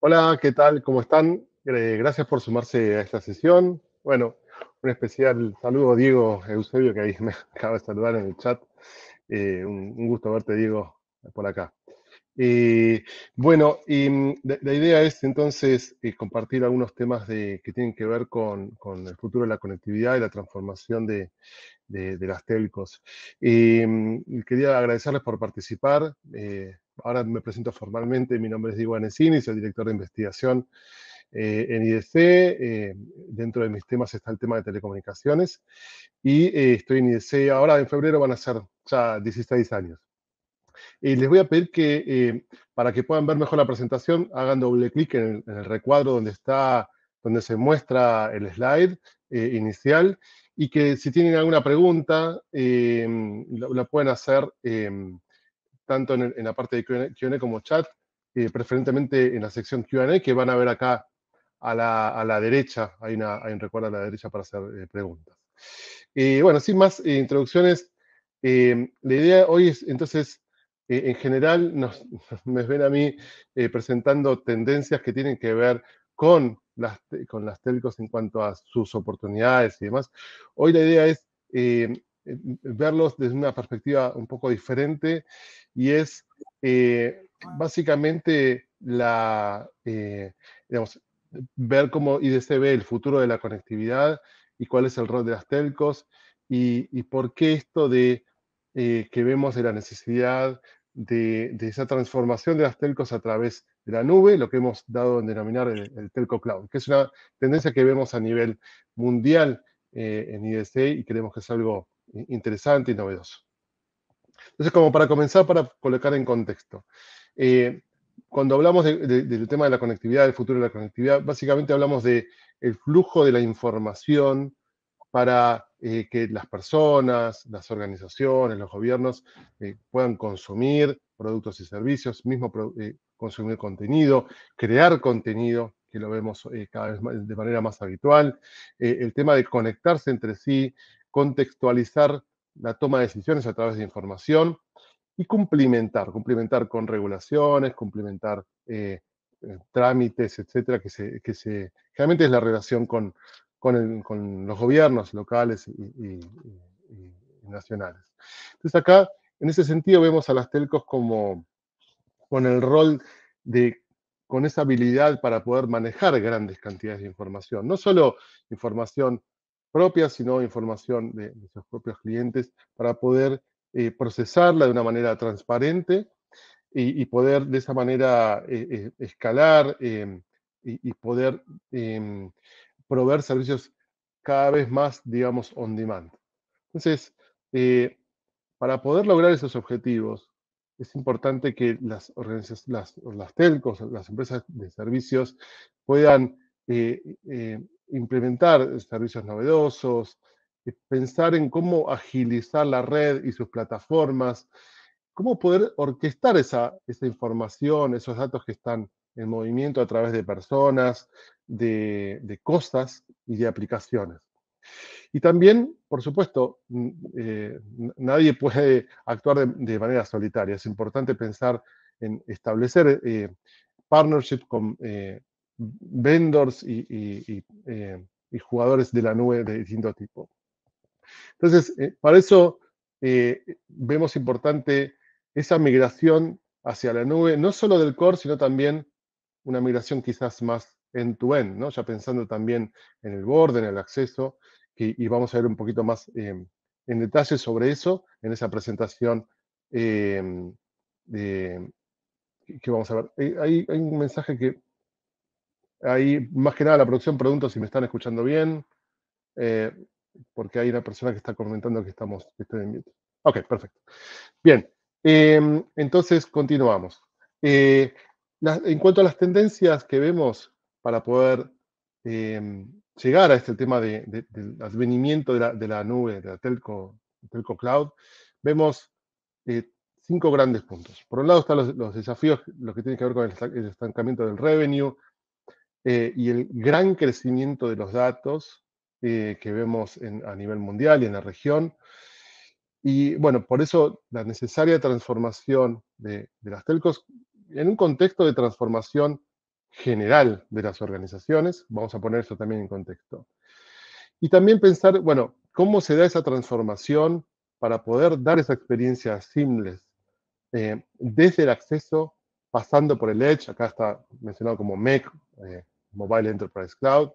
Hola, ¿qué tal? ¿Cómo están? gracias por sumarse a esta sesión. Bueno, un especial saludo a Diego Eusebio, que ahí me acaba de saludar en el chat. Eh, un, gusto verte, Diego, por acá. bueno, y mm, la, idea es entonces eh, compartir algunos temas que tienen que ver con, el futuro de la conectividad y la transformación de, de las telcos. Mm, quería agradecerles por participar eh, ahora me presento formalmente, mi nombre es Diego Anesini, soy director de investigación eh, en IDC, eh, dentro de mis temas está el tema de telecomunicaciones y eh, estoy en IDC, ahora en febrero van a ser ya 16 años. Y les voy a pedir que, para que puedan ver mejor la presentación, hagan doble clic en, el, recuadro donde está, donde se muestra el slide inicial y que si tienen alguna pregunta, la, pueden hacer tanto en, la parte de QA como chat, eh, preferentemente en la sección QA, que van a ver acá a la, derecha. Hay, un recuerdo a la derecha para hacer eh, preguntas. Eh, bueno, sin más introducciones, la idea hoy es entonces en general nos, me ven a mí presentando tendencias que tienen que ver con las, con las telcos en cuanto a sus oportunidades y demás. Hoy la idea es eh, verlos desde una perspectiva un poco diferente y es eh, básicamente la, eh, ver cómo IDC ve el futuro de la conectividad y cuál es el rol de las telcos y, por qué esto de que vemos la necesidad de, esa transformación de las telcos a través de la nube, lo que hemos dado en denominar el, el telco cloud, que es una tendencia que vemos a nivel mundial en IDC y creemos que es algo interesante y novedoso. Entonces, como para comenzar, para colocar en contexto, eh, cuando hablamos del tema de la conectividad, del futuro de la conectividad, básicamente hablamos del el flujo de la información para eh, que las personas, las organizaciones, los gobiernos eh, puedan consumir productos y servicios, mismo consumir contenido, crear contenido, que lo vemos cada vez de manera más habitual, el tema de conectarse entre sí, contextualizar la toma de decisiones a través de información y cumplimentar, cumplimentar con regulaciones, cumplimentar eh, eh, trámites, etcétera, que se, que se, generalmente es la relación con, los gobiernos locales y, nacionales. Entonces acá, en ese sentido, vemos a las telcos como con el rol de con esa habilidad para poder manejar grandes cantidades de información, no solo información propias, sino información de sus propios clientes para poder eh, procesarla de una manera transparente y, poder de esa manera eh, eh, escalar em, y, poder em, proveer servicios cada vez más, digamos, on demand. Entonces, para poder lograr esos objetivos, es importante que las, las, las telcos, las empresas de servicios, puedan implementar eh, servicios novedosos, eh, pensar en cómo agilizar la red y sus plataformas, cómo poder orquestar esa, esa información, esos datos que están en movimiento a través de personas, de, de cosas y de aplicaciones. Y también, por supuesto, mm, eh, nadie puede actuar de, manera solitaria. Es importante pensar en establecer partnerships con vendors eh, y, jugadores de la nube de distinto tipo. Entonces, eh, para eso eh, vemos importante esa migración hacia la nube, no solo del core, sino también una migración quizás más end-to-end, ya pensando también en el borde, en el acceso, y, vamos a ver un poquito más en detalle sobre eso en esa presentación que vamos a ver. hay un mensaje que Ahí, más que nada, la producción pregunta si me están escuchando bien, eh, porque hay una persona que está comentando que, estamos, estoy en mute. Ok, perfecto. Bien, em, entonces continuamos. Eh, en cuanto a las tendencias que vemos para poder em, llegar a este tema de, del advenimiento de la, nube, de la telco, cloud, vemos eh, cinco grandes puntos. Por un lado están los, desafíos, los que tiene que ver con el estancamiento del revenue, eh, y el gran crecimiento de los datos eh, que vemos a nivel mundial y en la región. Y bueno, por eso la necesaria transformación de, las telcos en un contexto de transformación general de las organizaciones, vamos a poner eso también en contexto. Y también pensar, bueno, cómo se da esa transformación para poder dar esa experiencia simples eh, desde el acceso, pasando por el edge, acá está mencionado como MEC, eh, Mobile Enterprise Cloud,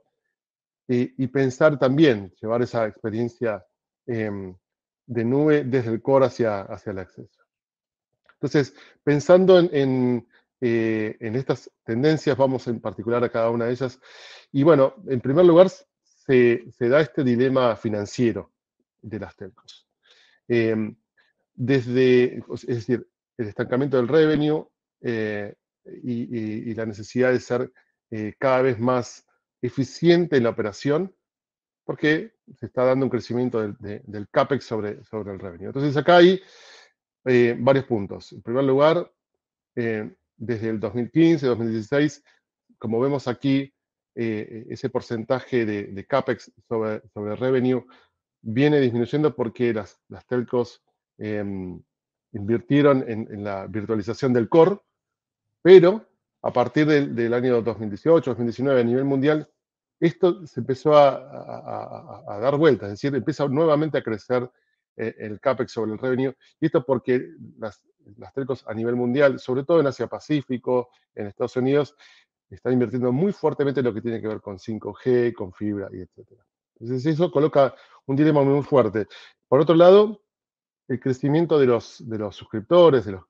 y pensar también llevar esa experiencia em, de nube desde el core hacia, hacia el acceso. Entonces, pensando eh, en, estas tendencias, vamos en particular a cada una de ellas. Y bueno, en primer lugar, se, da este dilema financiero de las telcos. Em, desde, es decir, el estancamiento del revenue eh, y, y la necesidad de ser eh, cada vez más eficiente en la operación porque se está dando un crecimiento del, CAPEX sobre, sobre el revenue. Entonces acá hay eh, varios puntos. En primer lugar, eh, desde el 2015, 2016, como vemos aquí, ese porcentaje de, CAPEX sobre, sobre, revenue viene disminuyendo porque las, las telcos em, invirtieron en, en, la virtualización del core, pero a partir del, año 2018-2019 a nivel mundial, esto se empezó a, dar vueltas, es decir, empieza nuevamente a crecer eh, el CAPEX sobre el revenue, y esto porque las, las telcos a nivel mundial, sobre todo en Asia Pacífico, en Estados Unidos, están invirtiendo muy fuertemente en lo que tiene que ver con 5G, con fibra y etcétera. Entonces eso coloca un dilema muy fuerte. Por otro lado, el crecimiento de los, de los suscriptores, de los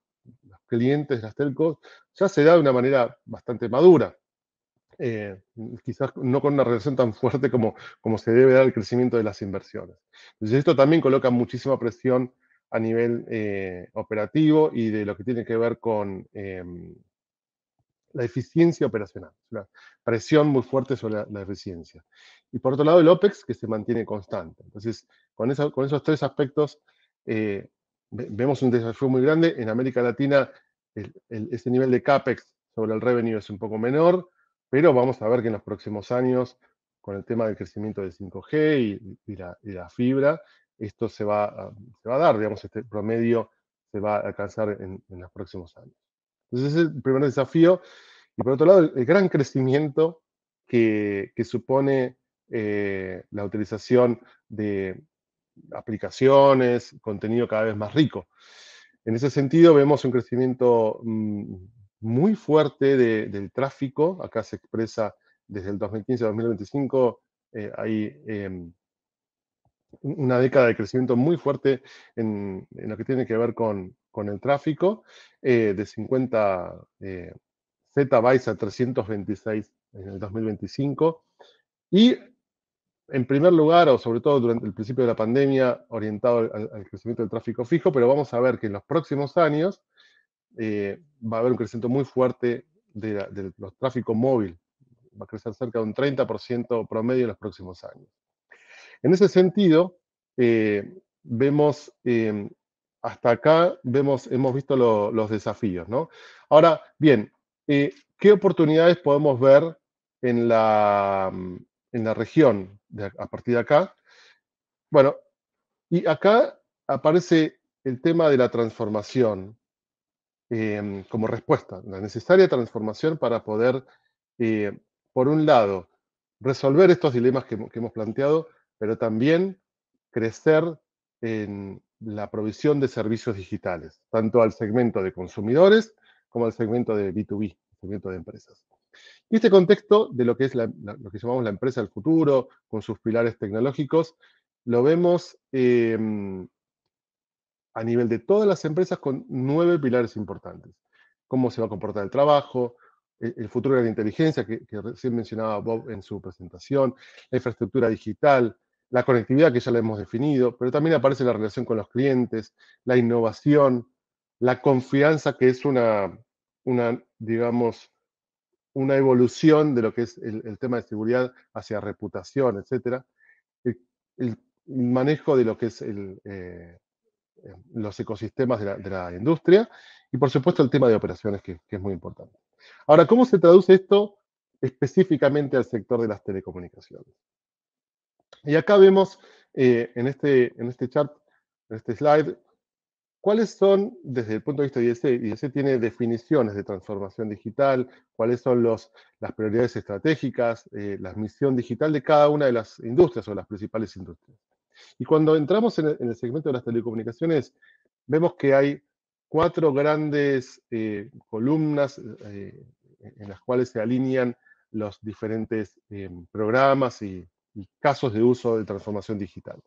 clientes de las telcos ya se da de una manera bastante madura. Eh, quizás no con una relación tan fuerte como, como se debe dar el crecimiento de las inversiones. Entonces, esto también coloca muchísima presión a nivel eh, operativo y de lo que tiene que ver con em, la eficiencia operacional, una presión muy fuerte sobre la, eficiencia. Y por otro lado, el OPEX que se mantiene constante. Entonces, con, esos tres aspectos, eh, vemos un desafío muy grande. En América Latina, el, este nivel de CAPEX sobre el revenue es un poco menor, pero vamos a ver que en los próximos años, con el tema del crecimiento de 5G y, la, fibra, esto se va, a dar, digamos, este promedio se va a alcanzar en, los próximos años. Entonces, ese es el primer desafío. Y por otro lado, el, gran crecimiento que, supone eh, la utilización de, aplicaciones, contenido cada vez más rico. En ese sentido, vemos un crecimiento mm, muy fuerte del tráfico. Acá se expresa desde el 2015 a 2025, eh, hay em, una década de crecimiento muy fuerte en, lo que tiene que ver con, el tráfico, eh, de 50 eh, zettabytes a 326 en el 2025. Y en primer lugar, o sobre todo durante el principio de la pandemia, orientado al, crecimiento del tráfico fijo, pero vamos a ver que en los próximos años eh, va a haber un crecimiento muy fuerte de, los tráfico móvil. Va a crecer cerca de un 30% promedio en los próximos años. En ese sentido, eh, vemos, em, hasta acá vemos, hemos visto los desafíos. Ahora, bien, eh, ¿qué oportunidades podemos ver en la en la región a partir de acá. Bueno, y acá aparece el tema de la transformación em, como respuesta, la necesaria transformación para poder, eh, por un lado, resolver estos dilemas que, que hemos planteado, pero también crecer en la provisión de servicios digitales, tanto al segmento de consumidores como al segmento de B2B, segmento de empresas. Y este contexto de lo que es lo que llamamos la empresa del futuro, con sus pilares tecnológicos, lo vemos em, a nivel de todas las empresas con nueve pilares importantes. Cómo se va a comportar el trabajo, e, el futuro de la inteligencia, que, recién mencionaba Bob en su presentación, la infraestructura digital, la conectividad, que ya la hemos definido, pero también aparece la relación con los clientes, la innovación, la confianza, que es una, una digamos, una evolución de lo que es el, tema de seguridad hacia reputación, etcétera, el, manejo de lo que es eh, los ecosistemas de la, industria y, por supuesto, el tema de operaciones, que, es muy importante. Ahora, ¿cómo se traduce esto específicamente al sector de las telecomunicaciones? Y acá vemos eh, en, este, en este en este slide, ¿Cuáles son, desde el punto de vista de IDC, e, IDC e tiene definiciones de transformación digital, cuáles son las prioridades estratégicas, eh, la misión digital de cada una de las industrias o las principales industrias? Y cuando entramos en el, segmento de las telecomunicaciones, vemos que hay cuatro grandes eh, columnas eh, en las cuales se alinean los diferentes programas y casos de uso de transformación digital.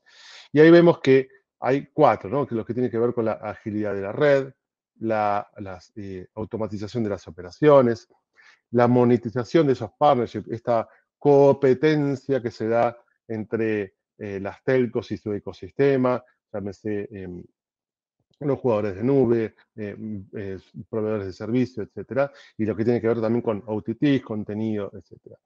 Y ahí vemos que hay cuatro, ¿no? que lo que tiene que ver con la agilidad de la red, la, eh, automatización de las operaciones, la monetización de esos partnerships, esta competencia que se da entre eh, las telcos y su ecosistema, llámese em, los jugadores de nube, eh, mm, proveedores de servicios, etcétera, y lo que tiene que ver también con OTT, contenido, etcétera.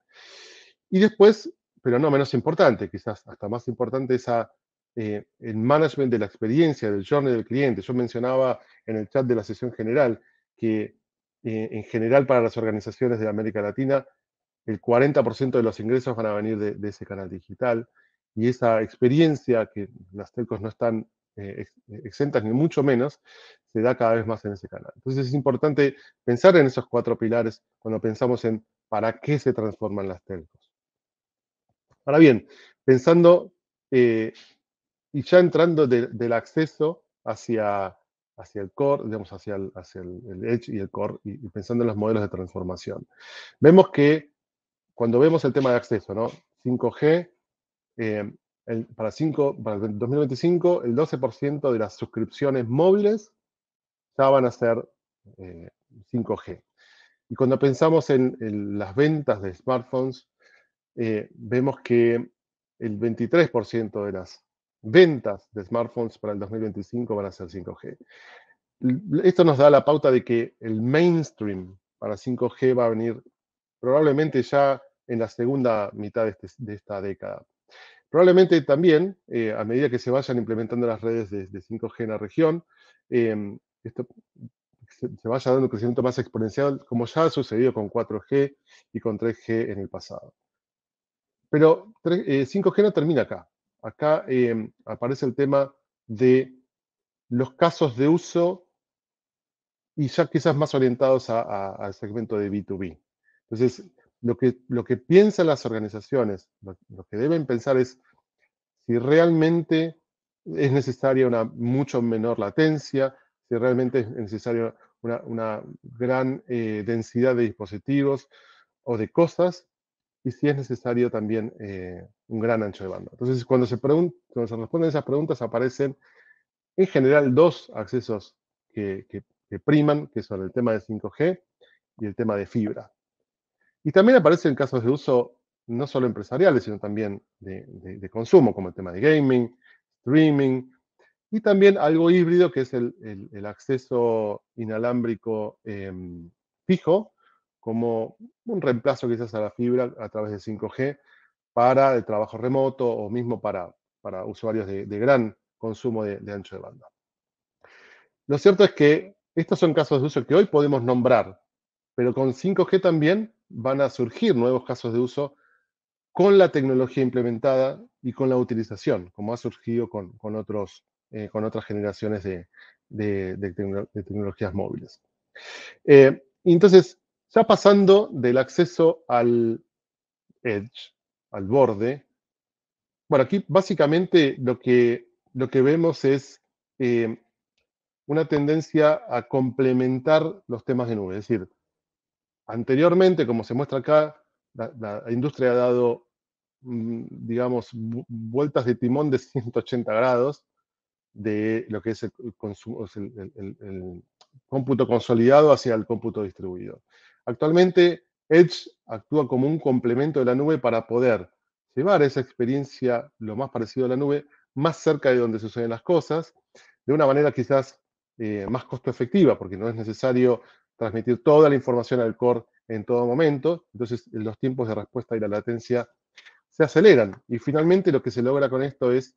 Y después, pero no menos importante, quizás hasta más importante, esa el eh, management de la experiencia, del journey del cliente. Yo mencionaba en el chat de la sesión general que eh, en general para las organizaciones de América Latina el 40% de los ingresos van a venir de, ese canal digital y esa experiencia que las telcos no están eh, exentas ni mucho menos, se da cada vez más en ese canal. Entonces es importante pensar en esos cuatro pilares cuando pensamos en para qué se transforman las telcos. Ahora bien, pensando y ya entrando del acceso hacia, hacia el core, digamos, hacia, el, hacia el, edge y el core, y, pensando en los modelos de transformación. Vemos que cuando vemos el tema de acceso, ¿no? 5G, eh, para, 5, para el 2025, el 12% de las suscripciones móviles ya van a ser 5G. Eh, y cuando pensamos en, las ventas de smartphones, eh, vemos que el 23% de las ventas de smartphones para el 2025 van a ser 5G. Esto nos da la pauta de que el mainstream para 5G va a venir probablemente ya en la segunda mitad de, este, esta década. Probablemente también, eh, a medida que se vayan implementando las redes de, 5G en la región, em, esto se, vaya dando un crecimiento más exponencial, como ya ha sucedido con 4G y con 3G en el pasado. Pero 5G eh, no termina acá acá eh, aparece el tema de los casos de uso y ya quizás más orientados al segmento de B2B. Entonces, lo que, lo que piensan las organizaciones, lo, que deben pensar es si realmente es necesaria una mucho menor latencia, si realmente es necesaria una, gran eh, densidad de dispositivos o de cosas, y si es necesario también eh, un gran ancho de banda. Entonces, cuando se, cuando se responden esas preguntas aparecen en general dos accesos que, priman, que son el tema de 5G y el tema de fibra. Y también aparecen casos de uso no solo empresariales, sino también de, consumo, como el tema de gaming, streaming, y también algo híbrido que es el, acceso inalámbrico em, fijo como un reemplazo quizás a la fibra a través de 5G para el trabajo remoto o mismo para, para usuarios de, gran consumo de, ancho de banda. Lo cierto es que estos son casos de uso que hoy podemos nombrar, pero con 5G también van a surgir nuevos casos de uso con la tecnología implementada y con la utilización, como ha surgido con, otros, eh, con otras generaciones de, de, tecnologías móviles. Eh, entonces, ya pasando del acceso al edge, al borde, bueno, aquí básicamente lo que, lo que vemos es eh, una tendencia a complementar los temas de nube. Es decir, anteriormente, como se muestra acá, la, industria ha dado, mm, digamos, vueltas de timón de 180 grados de lo que es el, cómputo consolidado hacia el cómputo distribuido. Actualmente, Edge actúa como un complemento de la nube para poder llevar esa experiencia lo más parecido a la nube, más cerca de donde suceden las cosas, de una manera quizás eh, más costo efectiva, porque no es necesario transmitir toda la información al core en todo momento, entonces los tiempos de respuesta y la latencia se aceleran. Y finalmente lo que se logra con esto es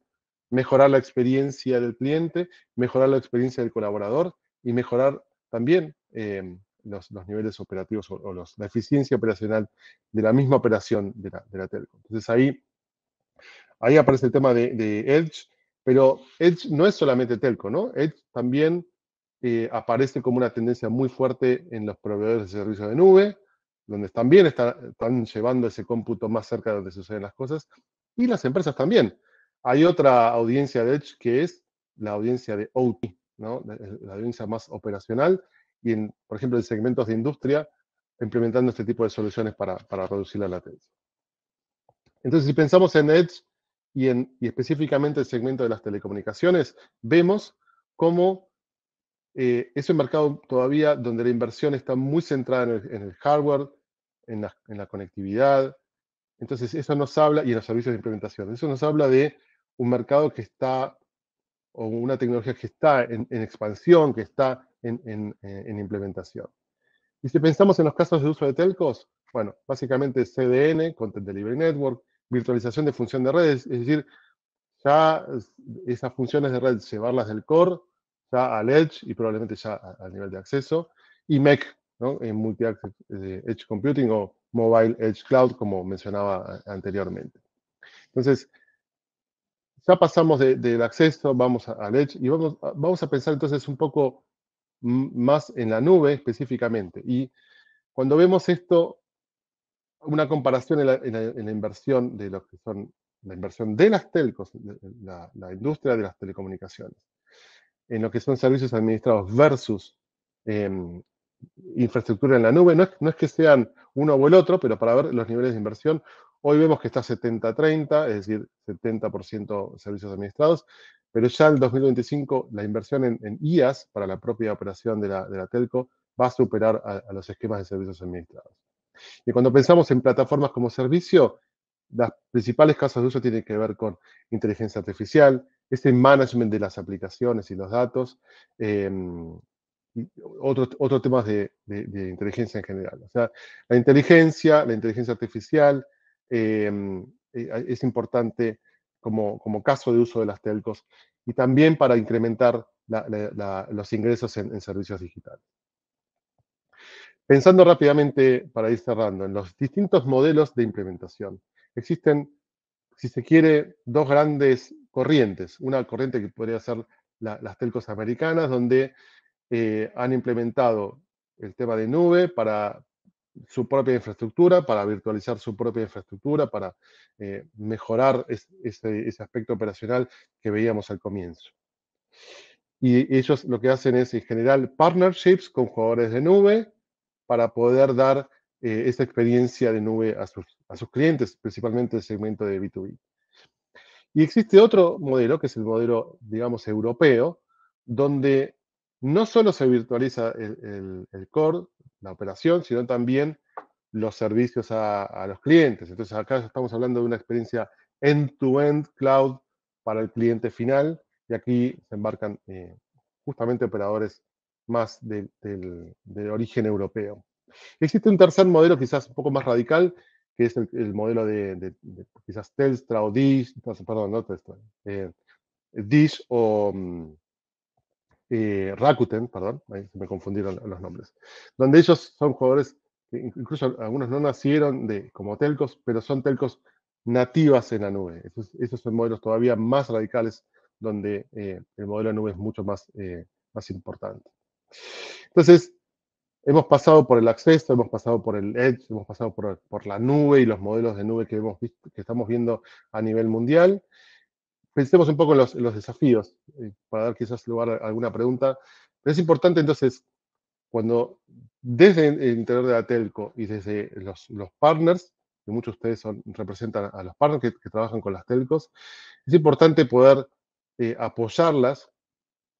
mejorar la experiencia del cliente, mejorar la experiencia del colaborador y mejorar también em, los, niveles operativos o, los, la eficiencia operacional de la misma operación de la, telco. Entonces ahí, ahí aparece el tema de, Edge, pero Edge no es solamente telco, ¿no? Edge también eh, aparece como una tendencia muy fuerte en los proveedores de servicios de nube, donde también están llevando ese cómputo más cerca de donde suceden las cosas, y las empresas también. Hay otra audiencia de Edge que es la audiencia de OT, la audiencia más operacional, y, en, por ejemplo, en segmentos de industria, implementando este tipo de soluciones para, para reducir la latencia. Entonces, si pensamos en Edge y, en, y específicamente el segmento de las telecomunicaciones, vemos cómo eh, es un mercado todavía donde la inversión está muy centrada en el, hardware, en la, conectividad. Entonces, eso nos habla, y en los servicios de implementación, eso nos habla de un mercado que está, o una tecnología que está en, en expansión, que está eh, en, implementación. Y si pensamos en los casos de uso de telcos, bueno, básicamente CDN, Content Delivery Network, virtualización de función de redes, es decir, ya esas funciones de red, llevarlas del core, ya al edge y probablemente ya al nivel de acceso, y MEC, ¿no? en Multi-Access eh, Edge Computing o Mobile Edge Cloud, como mencionaba eh, anteriormente. Entonces, ya pasamos del acceso, vamos al edge, y vamos, vamos a pensar entonces un poco más en la nube específicamente. Y cuando vemos esto, una comparación en la, inversión de lo que son la inversión de las telcos, la, industria de las telecomunicaciones, en lo que son servicios administrados versus em, infraestructura en la nube, no no es que sean uno o el otro, pero para ver los niveles de inversión, Hoy vemos que está 70-30, es decir, 70% servicios administrados, pero ya en 2025 la inversión en, en IAS para la propia operación de la, telco va a superar a, los esquemas de servicios administrados. Y cuando pensamos en plataformas como servicio, las principales casos de uso tienen que ver con inteligencia artificial, este management de las aplicaciones y los datos, em, y otros temas de inteligencia en general. O sea, la inteligencia, la inteligencia artificial, Em, eh, es importante como, como, caso de uso de las telcos y también para incrementar los ingresos en, servicios digitales. Pensando rápidamente, para ir cerrando, en los distintos modelos de implementación. Existen, si se quiere, dos grandes corrientes. Una corriente que podría ser las telcos americanas, donde eh, han implementado el tema de nube para, su propia infraestructura, para virtualizar su propia infraestructura, para eh, mejorar ese, aspecto operacional que veíamos al comienzo. Y ellos lo que hacen es, en general, partnerships con jugadores de nube para poder dar eh, esa experiencia de nube a sus, a sus clientes, principalmente el segmento de B2B. Y existe otro modelo, que es el modelo, digamos, europeo, donde no solo se virtualiza el, el core, la operación, sino también los servicios a, los clientes. Entonces acá estamos hablando de una experiencia end-to-end cloud para el cliente final y aquí se embarcan eh, justamente operadores más de, del, origen europeo. Existe un tercer modelo quizás un poco más radical, que es el, modelo de, quizás Telstra o Dish, perdón, no Telstra, eh, Dish o mm, eh, Rakuten, perdón, ahí se me confundieron los nombres, donde ellos son jugadores, incluso algunos no nacieron de, como telcos, pero son telcos nativas en la nube. Esos, son modelos todavía más radicales, donde eh, el modelo de nube es mucho más, eh, más importante. Entonces, hemos pasado por el acceso, hemos pasado por el edge, hemos pasado por, la nube y los modelos de nube que estamos viendo a nivel mundial pensemos un poco en los, desafíos, eh, para dar quizás lugar a alguna pregunta. es importante entonces, cuando desde el interior de la telco y desde los, partners, que muchos de ustedes representan a los partners que, trabajan con las telcos, es importante poder eh, apoyarlas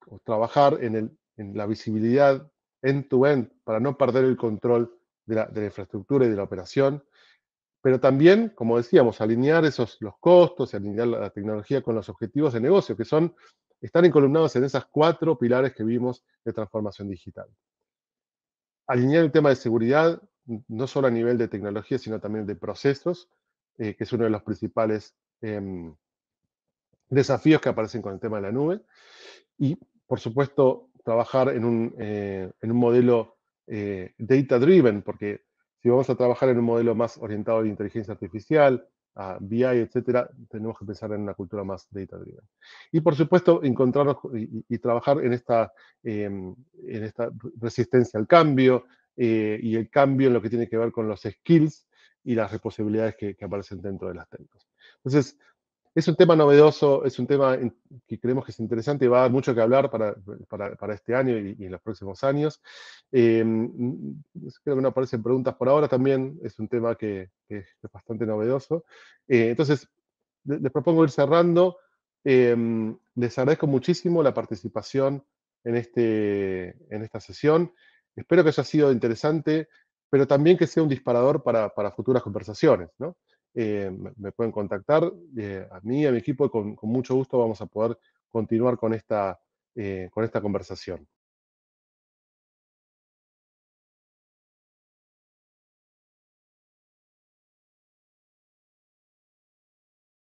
o trabajar en, la visibilidad end-to-end para no perder el control de la, infraestructura y de la operación pero también, como decíamos, alinear esos, los costos, y alinear la tecnología con los objetivos de negocio, que son, están encolumnados en esas cuatro pilares que vimos de transformación digital. Alinear el tema de seguridad, no solo a nivel de tecnología, sino también de procesos, eh, que es uno de los principales em, desafíos que aparecen con el tema de la nube. Y, por supuesto, trabajar en un, eh, en un modelo eh, data-driven, porque si vamos a trabajar en un modelo más orientado a la inteligencia artificial, a BI, etcétera, tenemos que pensar en una cultura más data-driven. Y por supuesto, encontrarnos y, trabajar em, en esta, resistencia al cambio eh, y el cambio en lo que tiene que ver con los skills y las responsabilidades que, que aparecen dentro de las técnicas. Entonces, es un tema novedoso, es un tema que creemos que es interesante, y va a dar mucho que hablar para, este año y, en los próximos años. creo eh, mm, que no aparecen preguntas por ahora, también es un tema que, es bastante novedoso. Eh, entonces, les propongo ir cerrando. Eh, les agradezco muchísimo la participación en, este, en esta sesión. Espero que haya sido interesante, pero también que sea un disparador para, para futuras conversaciones. ¿no? Eh, me pueden contactar eh, a mí, a mi equipo, y con, mucho gusto vamos a poder continuar con esta, eh, con esta conversación.